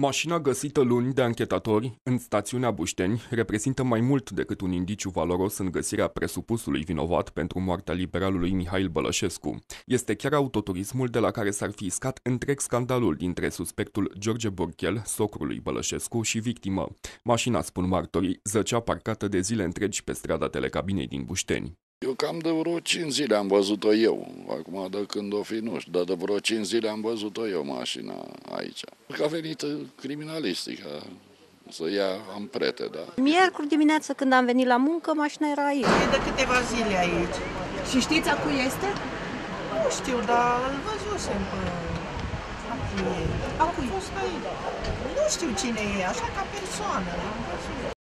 Mașina găsită luni de anchetatori în stațiunea Bușteni reprezintă mai mult decât un indiciu valoros în găsirea presupusului vinovat pentru moartea liberalului Mihail Bălășescu. Este chiar autoturismul de la care s-ar fi iscat întreg scandalul dintre suspectul George Borchel, socrului lui Bălășescu și victimă. Mașina, spun martorii, zăcea parcată de zile întregi pe strada telecabinei din Bușteni. Eu cam de vreo 5 zile am văzut-o eu. Acum de când o fi, nu știu, dar de vreo 5 zile am văzut-o eu mașina aici. Că a venit criminalistica să ia amprete, da. Miercuri dimineață când am venit la muncă, mașina era aici. E de câteva zile aici. Și știți a cui este? Nu știu, dar îl văzusem pe... A cui? A cui? Nu știu cine e, așa ca persoană.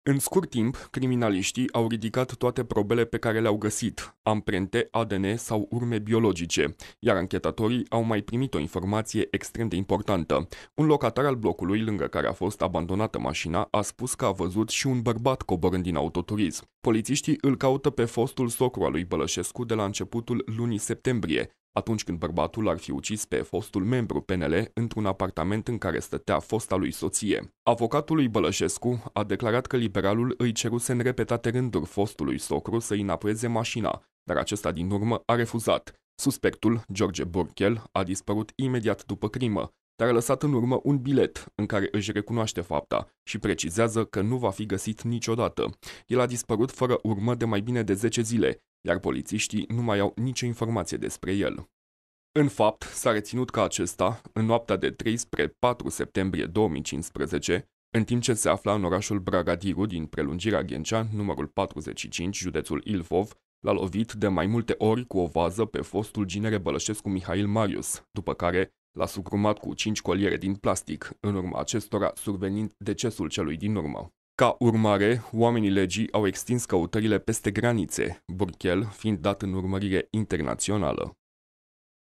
În scurt timp, criminaliștii au ridicat toate probele pe care le-au găsit, amprente, ADN sau urme biologice, iar anchetatorii au mai primit o informație extrem de importantă. Un locatar al blocului lângă care a fost abandonată mașina a spus că a văzut și un bărbat coborând din autoturism. Polițiștii îl caută pe fostul socru al lui Bălășescu de la începutul lunii septembrie, atunci când bărbatul ar fi ucis pe fostul membru PNL într-un apartament în care stătea fosta lui soție. Avocatul lui Bălășescu a declarat că liberalul îi ceruse în repetate rânduri fostului socru să înapoieze mașina, dar acesta din urmă a refuzat. Suspectul, George Burchel, a dispărut imediat după crimă, dar a lăsat în urmă un bilet în care își recunoaște fapta și precizează că nu va fi găsit niciodată. El a dispărut fără urmă de mai bine de 10 zile, iar polițiștii nu mai au nicio informație despre el. În fapt, s-a reținut că acesta, în noaptea de 3 spre 4 septembrie 2015, în timp ce se afla în orașul Bragadiru din prelungirea Ghencea, numărul 45, județul Ilfov, l-a lovit de mai multe ori cu o vază pe fostul ginere Bălășescu Mihail Marius, după care L-a sucrumat cu cinci coliere din plastic, în urma acestora survenind decesul celui din urmă. Ca urmare, oamenii legii au extins căutările peste granițe, Burchel fiind dat în urmărire internațională.